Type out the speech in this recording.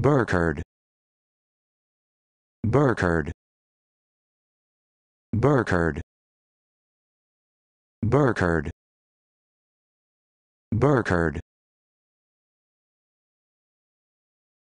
Burkard Burkard Burkard Burkard Burkard